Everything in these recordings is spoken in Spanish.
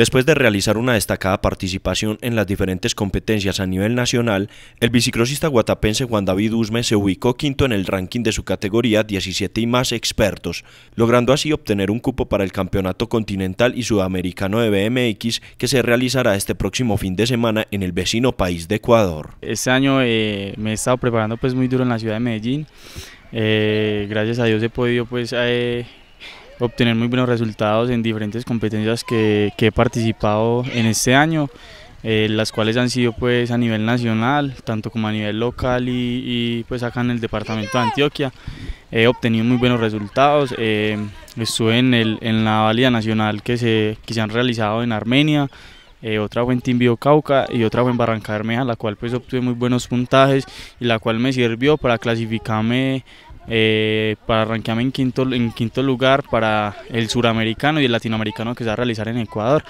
Después de realizar una destacada participación en las diferentes competencias a nivel nacional, el biciclosista guatapense Juan David Usme se ubicó quinto en el ranking de su categoría 17 y más expertos, logrando así obtener un cupo para el Campeonato Continental y Sudamericano de BMX que se realizará este próximo fin de semana en el vecino país de Ecuador. Este año eh, me he estado preparando pues muy duro en la ciudad de Medellín. Eh, gracias a Dios he podido pues eh, obtener muy buenos resultados en diferentes competencias que, que he participado en este año, eh, las cuales han sido pues a nivel nacional, tanto como a nivel local y, pues acá en el departamento de Antioquia. He obtenido muy buenos resultados, eh, estuve en, la válida nacional que se, que se han realizado en Armenia, eh, otra fue en Timbio Cauca y otra fue en Barranca Bermeja, la cual pues obtuve muy buenos puntajes y la cual me sirvió para clasificarme eh, para arranquearme en quinto, en quinto lugar para el suramericano y el latinoamericano que se va a realizar en Ecuador,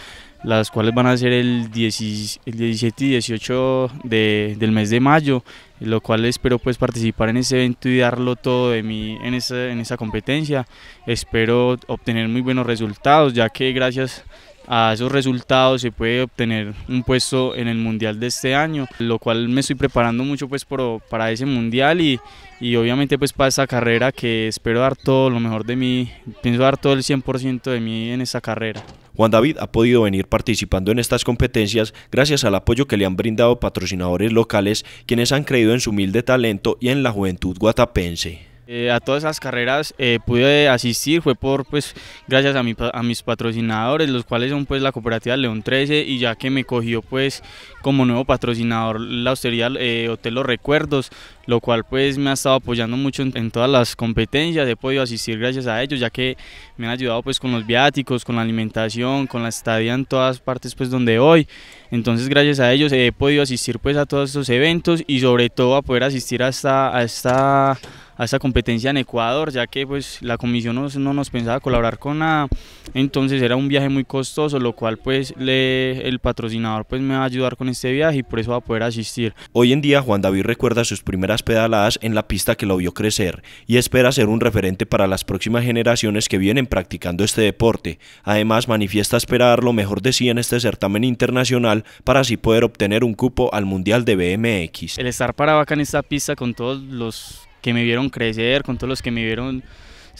las cuales van a ser el, 17 y 18 de, del mes de mayo, lo cual espero pues participar en ese evento y darlo todo de mí en esa, en esa competencia. Espero obtener muy buenos resultados, ya que gracias a esos resultados se puede obtener un puesto en el mundial de este año, lo cual me estoy preparando mucho pues por, para ese mundial y, y, obviamente pues para esta carrera que espero dar todo lo mejor de mí, pienso dar todo el 100% de mí en esta carrera. Juan David ha podido venir participando en estas competencias gracias al apoyo que le han brindado patrocinadores locales quienes han creído en su humilde talento y en la juventud guatapense. Eh, a todas esas carreras eh, pude asistir, fue por, pues, gracias a, mis patrocinadores, los cuales son pues la cooperativa León 13 y ya que me cogió pues como nuevo patrocinador la hostería eh, Hotel Los Recuerdos, lo cual pues me ha estado apoyando mucho en, todas las competencias, he podido asistir gracias a ellos, ya que me han ayudado pues con los viáticos, con la alimentación, con la estadía en todas partes pues donde voy, entonces gracias a ellos he podido asistir pues a todos estos eventos y sobre todo a poder asistir hasta a esta a esta competencia en Ecuador, ya que pues la comisión no, nos pensaba colaborar con nada, entonces era un viaje muy costoso, lo cual pues le, el patrocinador pues me va a ayudar con este viaje y por eso va a poder asistir. Hoy en día Juan David recuerda sus primeras pedaladas en la pista que lo vio crecer y espera ser un referente para las próximas generaciones que vienen practicando este deporte. Además, manifiesta esperar lo mejor de sí en este certamen internacional para así poder obtener un cupo al Mundial de BMX. El estar para acá en esta pista con todos los que me vieron crecer, con todos los que me vieron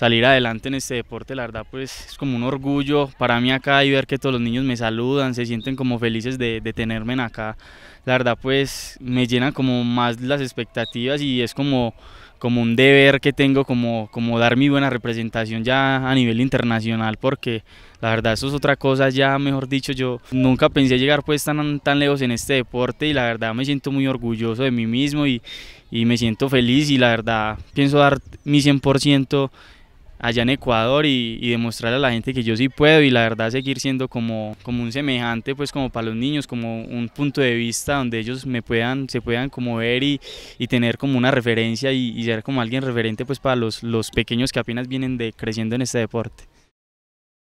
salir adelante en este deporte, la verdad, pues es como un orgullo para mí acá y ver que todos los niños me saludan, se sienten como felices de, tenerme en acá. La verdad, pues me llenan como más las expectativas y es como, como un deber que tengo, como, como dar mi buena representación ya a nivel internacional, porque la verdad, eso es otra cosa ya, mejor dicho, yo nunca pensé llegar pues tan, tan lejos en este deporte y la verdad me siento muy orgulloso de mí mismo y, y me siento feliz y la verdad pienso dar mi 100% allá en Ecuador y, y demostrar a la gente que yo sí puedo y la verdad seguir siendo como, como un semejante pues como para los niños, como un punto de vista donde ellos me puedan, se puedan como ver y, tener como una referencia y, y, ser como alguien referente pues para los, los pequeños que apenas vienen de, creciendo en este deporte.